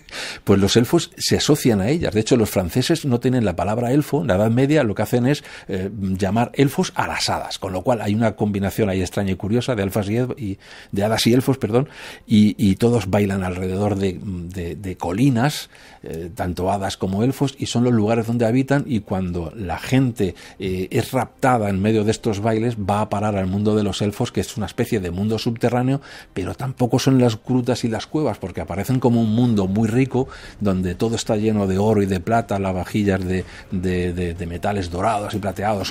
pues los elfos se asocian a ellas. De hecho, los franceses no tienen la palabra elfo. En la Edad Media lo que hacen es eh, llamar elfos a las hadas, con lo cual hay una combinación ahí extraña y curiosa de alfas y, de hadas y elfos, perdón, y, todos bailan alrededor de, colinas, eh, tanto hadas como elfos, y son los lugares donde habitan y cuando la gente eh, es raptada en medio de estos bailes va a parar al mundo de los elfos, que es una especie de mundo subterráneo, pero tampoco son las grutas y las cuevas, porque aparecen como un mundo muy rico, donde todo está lleno de oro y de plata, lavajillas de, de metales dorados y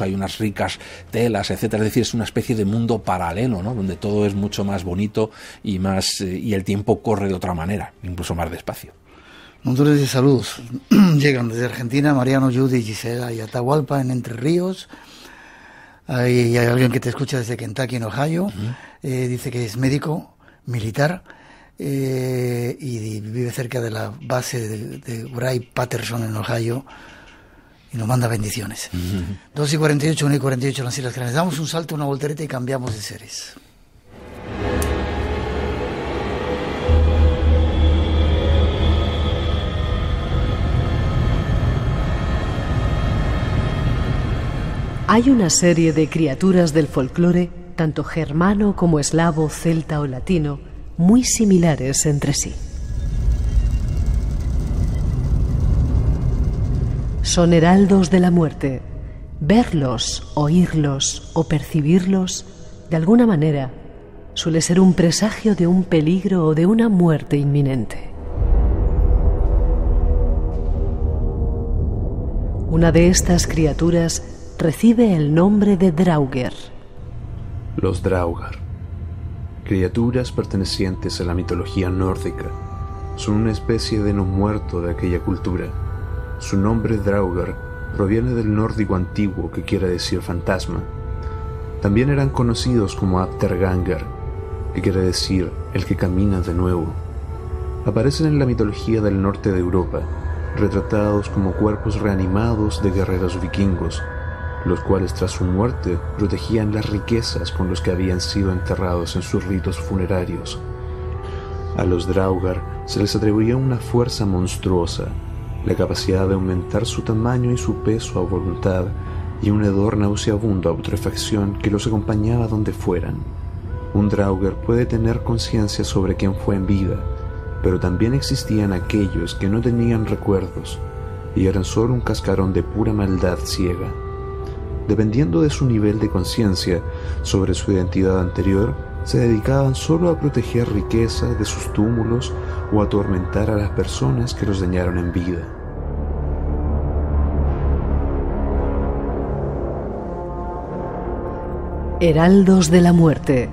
hay unas ricas telas, etcétera. Es decir, es una especie de mundo paralelo, ¿no? Donde todo es mucho más bonito y más eh, y el tiempo corre de otra manera, incluso más despacio. Montones de saludos llegan desde Argentina, Mariano, Judy, Gisela y Atahualpa en Entre Ríos. Hay, alguien que te escucha desde Kentucky, en Ohio. Eh, dice que es médico, militar eh, y vive cerca de la base de, de Patterson en Ohio, y nos manda bendiciones. 2 y 48, 1 y 48 en las Islas Canarias. Damos un salto, una voltereta y cambiamos de seres. Hay una serie de criaturas del folclore, tanto germano como eslavo, celta o latino, muy similares entre sí. son heraldos de la muerte. Verlos, oírlos o percibirlos, de alguna manera, suele ser un presagio de un peligro o de una muerte inminente. Una de estas criaturas recibe el nombre de Draugr. Los Draugr... criaturas pertenecientes a la mitología nórdica, son una especie de no muerto de aquella cultura su nombre Draugr proviene del nórdico antiguo que quiere decir fantasma. También eran conocidos como Apterganger, que quiere decir el que camina de nuevo. Aparecen en la mitología del norte de Europa, retratados como cuerpos reanimados de guerreros vikingos, los cuales tras su muerte protegían las riquezas con los que habían sido enterrados en sus ritos funerarios. A los Draugar se les atribuía una fuerza monstruosa la capacidad de aumentar su tamaño y su peso a voluntad, y un hedor nauseabundo a putrefacción que los acompañaba donde fueran. Un Draugr puede tener conciencia sobre quién fue en vida, pero también existían aquellos que no tenían recuerdos y eran solo un cascarón de pura maldad ciega. Dependiendo de su nivel de conciencia sobre su identidad anterior, se dedicaban solo a proteger riquezas de sus túmulos o atormentar a las personas que los dañaron en vida. Heraldos de la muerte.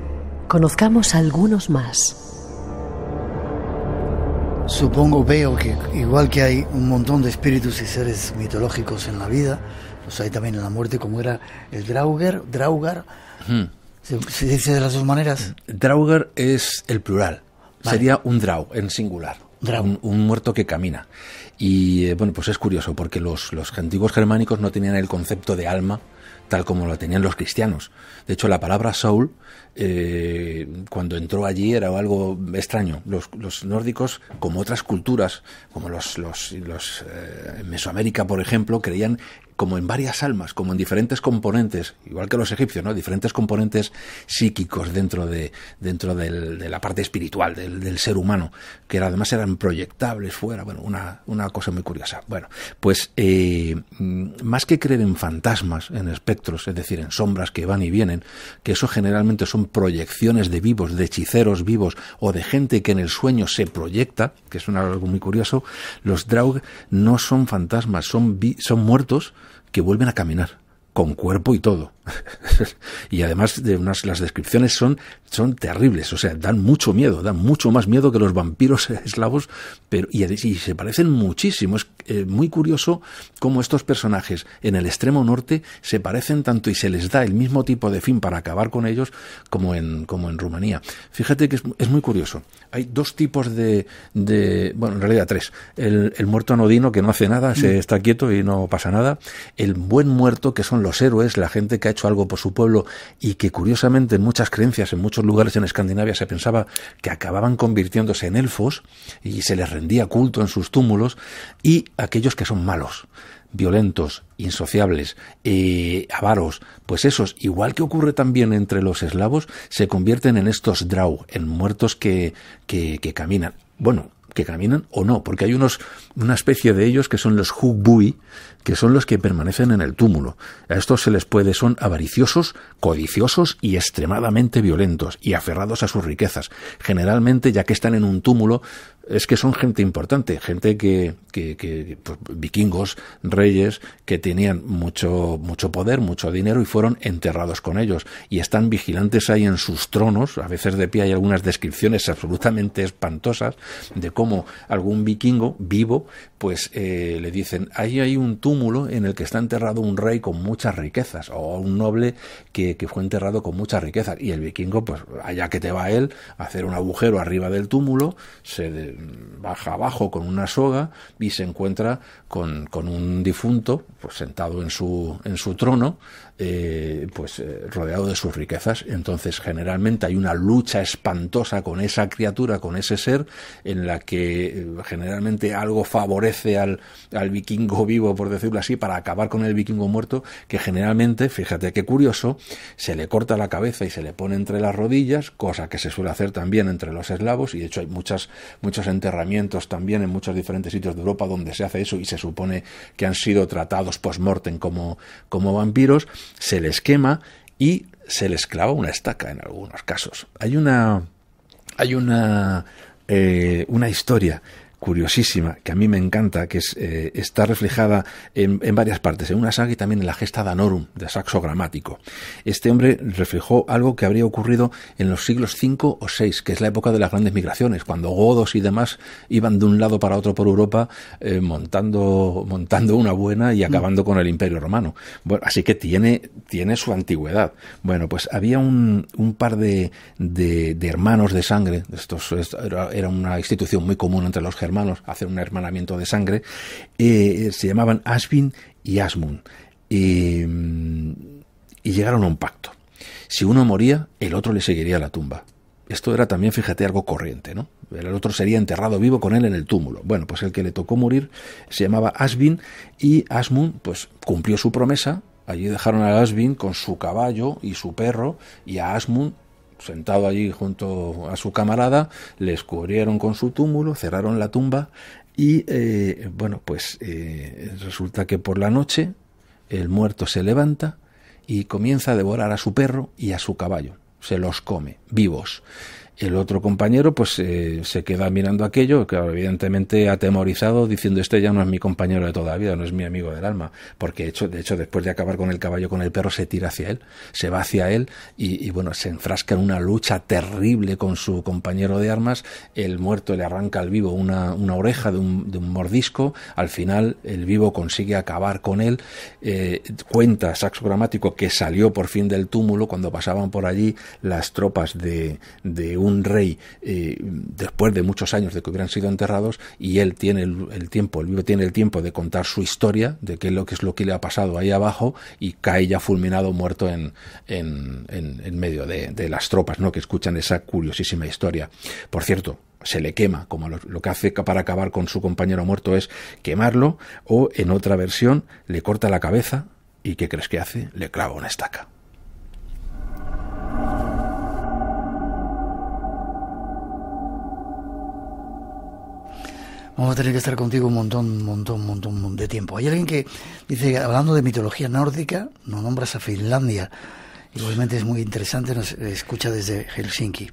Conozcamos algunos más. Supongo, veo que igual que hay un montón de espíritus y seres mitológicos en la vida, los pues hay también en la muerte, como era el draugr. Draugar, hmm. ¿Se, dice de las dos maneras? Drauger es el plural. Sería un drau en singular. Un, muerto que camina. Y eh, bueno, pues es curioso porque los, antiguos germánicos no tenían el concepto de alma tal como lo tenían los cristianos. De hecho, la palabra soul, eh, cuando entró allí, era algo extraño. Los, nórdicos, como otras culturas, como los, los, eh, Mesoamérica, por ejemplo, creían como en varias almas, como en diferentes componentes, igual que los egipcios, ¿no? Diferentes componentes psíquicos dentro de, dentro del, de la parte espiritual del, ser humano, que además eran proyectables fuera, bueno, una, cosa muy curiosa. Bueno, pues eh, mm, más que creer en fantasmas, en espectros, es decir, en sombras que van y vienen, que eso generalmente son proyecciones de vivos, de hechiceros vivos o de gente que en el sueño se proyecta, que es algo muy curioso, los Draug no son fantasmas, son, son muertos, que vuelven a caminar, con cuerpo y todo. y además de unas, las descripciones son, son terribles, o sea, dan mucho miedo, dan mucho más miedo que los vampiros eslavos, pero, y, se parecen muchísimo. Es eh, muy curioso cómo estos personajes en el extremo norte se parecen tanto y se les da el mismo tipo de fin para acabar con ellos como en, como en Rumanía. Fíjate que es, muy curioso. Hay dos tipos de, de bueno, en realidad tres. El, muerto anodino que no hace nada, se mm. está quieto y no pasa nada. El buen muerto que son los héroes, la gente que ha algo por su pueblo y que curiosamente en muchas creencias, en muchos lugares en Escandinavia se pensaba que acababan convirtiéndose en elfos y se les rendía culto en sus túmulos y aquellos que son malos violentos, insociables, y eh, avaros, pues esos, igual que ocurre también entre los eslavos, se convierten en estos drau, en muertos que, que, que caminan. Bueno, que caminan o no, porque hay unos, una especie de ellos que son los hugbui, que son los que permanecen en el túmulo. A estos se les puede, son avariciosos, codiciosos y extremadamente violentos, y aferrados a sus riquezas. Generalmente, ya que están en un túmulo, es que son gente importante, gente que, que, que pues, vikingos, reyes, que tenían mucho, mucho poder, mucho dinero y fueron enterrados con ellos. Y están vigilantes ahí en sus tronos, a veces de pie hay algunas descripciones absolutamente espantosas de cómo algún vikingo vivo, pues eh, le dicen, ahí hay un túmulo en el que está enterrado un rey con muchas riquezas, o un noble que, fue enterrado con muchas riquezas. Y el vikingo, pues allá que te va él, a hacer un agujero arriba del túmulo, se baja abajo con una soga y se encuentra con, con un difunto pues, sentado en su, en su trono eh, pues eh, rodeado de sus riquezas. Entonces, generalmente hay una lucha espantosa con esa criatura, con ese ser, en la que eh, generalmente algo favorece al, al, vikingo vivo, por decirlo así, para acabar con el vikingo muerto, que generalmente, fíjate qué curioso, se le corta la cabeza y se le pone entre las rodillas, cosa que se suele hacer también entre los eslavos, y de hecho hay muchas, muchos enterramientos también en muchos diferentes sitios de Europa donde se hace eso y se supone que han sido tratados post-mortem como, como vampiros se les quema y se les clava una estaca en algunos casos. Hay una, hay una, eh, una historia curiosísima, que a mí me encanta, que eh, está reflejada en, varias partes, en una saga y también en la gesta danorum, de Saxo Gramático. Este hombre reflejó algo que habría ocurrido en los siglos V o VI, que es la época de las grandes migraciones, cuando godos y demás iban de un lado para otro por Europa, eh, montando, una buena y acabando con el Imperio Romano. así que tiene, su antigüedad. Bueno, pues había un, par de, hermanos de sangre, estos, era una institución muy común entre los germanos, hacer un hermanamiento de sangre, eh, se llamaban Asbin y Asmund. Mm, y llegaron a un pacto. Si uno moría, el otro le seguiría a la tumba. Esto era también, fíjate, algo corriente, ¿no? El otro sería enterrado vivo con él en el túmulo. Bueno, pues el que le tocó morir se llamaba Asbin y Asmund, pues cumplió su promesa. Allí dejaron a Asbin con su caballo y su perro y a Asmund sentado allí junto a su camarada, les cubrieron con su túmulo, cerraron la tumba y, eh, bueno, pues eh, resulta que por la noche el muerto se levanta y comienza a devorar a su perro y a su caballo. Se los come, vivos. El otro compañero pues eh, se queda mirando aquello, que evidentemente atemorizado, diciendo este ya no es mi compañero de toda vida, no es mi amigo del alma, porque hecho, de hecho después de acabar con el caballo, con el perro, se tira hacia él, se va hacia él y, bueno, se enfrasca en una lucha terrible con su compañero de armas, el muerto le arranca al vivo una, oreja de un, mordisco, al final el vivo consigue acabar con él, eh, cuenta Saxo Gramático que salió por fin del túmulo cuando pasaban por allí las tropas de, de un un rey, eh, después de muchos años de que hubieran sido enterrados, y él tiene el, tiempo, el vivo tiene el tiempo de contar su historia, de qué es lo que es lo que le ha pasado ahí abajo, y cae ya fulminado, muerto en, en, en, medio de, las tropas, ¿no? que escuchan esa curiosísima historia. Por cierto, se le quema, como lo, que hace para acabar con su compañero muerto es quemarlo, o en otra versión, le corta la cabeza, y ¿qué crees que hace? Le clava una estaca. Vamos a tener que estar contigo un montón, un montón, un montón de tiempo. Hay alguien que dice, hablando de mitología nórdica, no nombras a Finlandia. Y Igualmente es muy interesante, nos escucha desde Helsinki.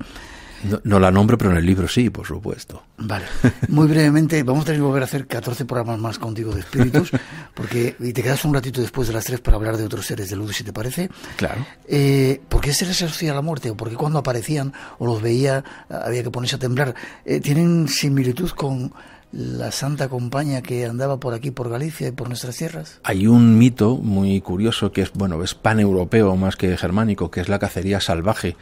No, la nombro, pero en el libro sí, por supuesto. Vale. Muy brevemente, vamos a tener que volver a hacer 14 programas más contigo de espíritus, porque y te quedas un ratito después de las 3 para hablar de otros seres de luz, si te parece. Claro. Eh, ¿Por qué se les asocia a la muerte? ¿O por qué cuando aparecían o los veía había que ponerse a temblar? Eh, ¿Tienen similitud con la Santa Compañía que andaba por aquí, por Galicia y por nuestras tierras? Hay un mito muy curioso que es, bueno, es paneuropeo más que germánico, que es la cacería salvaje.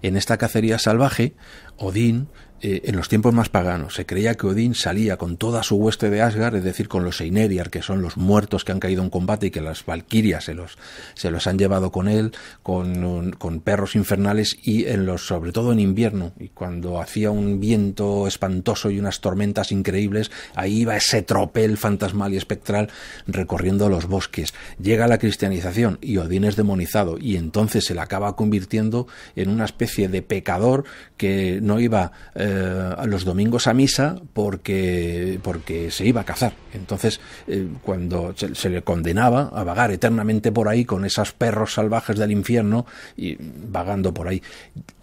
En esta cacería salvaje, Odín eh, en los tiempos más paganos se creía que Odín salía con toda su hueste de Asgard, es decir, con los Eineriar, que son los muertos que han caído en combate y que las Valquirias se los, se los han llevado con él, con, perros infernales y en los, sobre todo en invierno, y cuando hacía un viento espantoso y unas tormentas increíbles, ahí iba ese tropel fantasmal y espectral recorriendo los bosques. Llega la cristianización y Odín es demonizado y entonces se le acaba convirtiendo en una especie de pecador que no iba... Eh, a eh, los domingos a misa porque, porque se iba a cazar. Entonces, eh, cuando se, le condenaba a vagar eternamente por ahí con esos perros salvajes del infierno y vagando por ahí,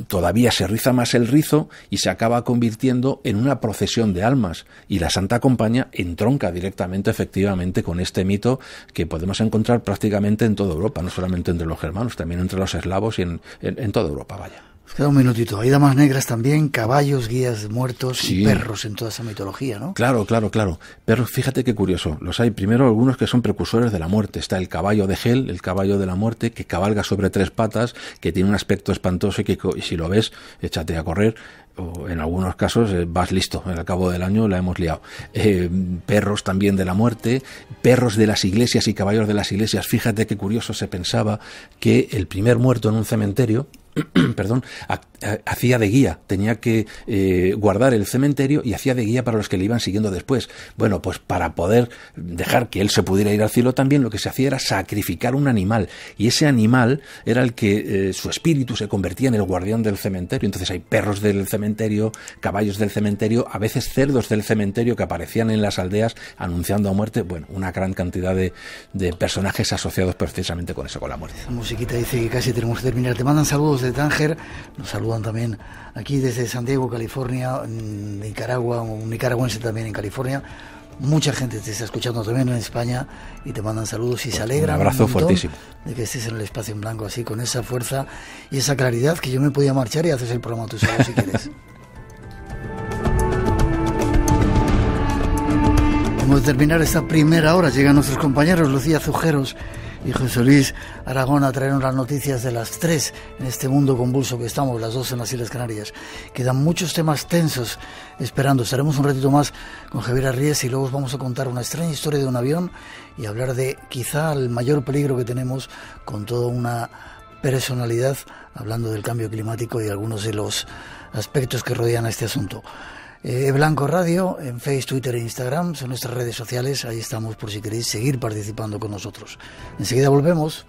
todavía se riza más el rizo y se acaba convirtiendo en una procesión de almas. Y la Santa Compañía entronca directamente, efectivamente, con este mito que podemos encontrar prácticamente en toda Europa, no solamente entre los germanos, también entre los eslavos y en toda Europa, vaya un minutito. Hay damas negras también, caballos, guías muertos y perros en toda esa mitología, ¿no? Claro, claro, claro. Pero fíjate qué curioso. Los hay primero algunos que son precursores de la muerte. Está el caballo de Hel, el caballo de la muerte, que cabalga sobre tres patas, que tiene un aspecto espantoso y que si lo ves, échate a correr en algunos casos eh, vas listo, al cabo del año la hemos liado. Eh, perros también de la muerte, perros de las iglesias y caballos de las iglesias. Fíjate qué curioso se pensaba que el primer muerto en un cementerio perdón, hacía de guía, tenía que eh, guardar el cementerio y hacía de guía para los que le iban siguiendo después. Bueno, pues para poder dejar que él se pudiera ir al cielo también, lo que se hacía era sacrificar un animal y ese animal era el que su espíritu se convertía en el guardián del cementerio. Entonces hay perros del cementerio cementerio, caballos del cementerio, a veces cerdos del cementerio que aparecían en las aldeas anunciando a muerte, bueno, una gran cantidad de, personajes asociados precisamente con eso, con la muerte. musiquita dice que casi tenemos que terminar. Te mandan saludos de Tánger, nos saludan también aquí desde San Diego, California, mm, Nicaragua, un nicaragüense también en California Mucha gente te está escuchando también en España y te mandan saludos y se alegran. Un abrazo De que estés en el espacio en blanco así, con esa fuerza y esa claridad que yo me podía marchar y haces el programa tú solo si quieres. Hemos a terminar esta primera hora. Llegan nuestros compañeros Lucía Zujeros y José Luis Aragón a las noticias de las tres en este mundo convulso que estamos, las dos en las Islas Canarias. Quedan muchos temas tensos esperando. Estaremos un ratito más con Javier Arries y luego os vamos a contar una extraña historia de un avión y hablar de quizá el mayor peligro que tenemos con toda una personalidad hablando del cambio climático y algunos de los aspectos que rodean a este asunto. Eh, Blanco Radio, en Facebook, Twitter e Instagram, son nuestras redes sociales, ahí estamos por si queréis seguir participando con nosotros. Enseguida volvemos.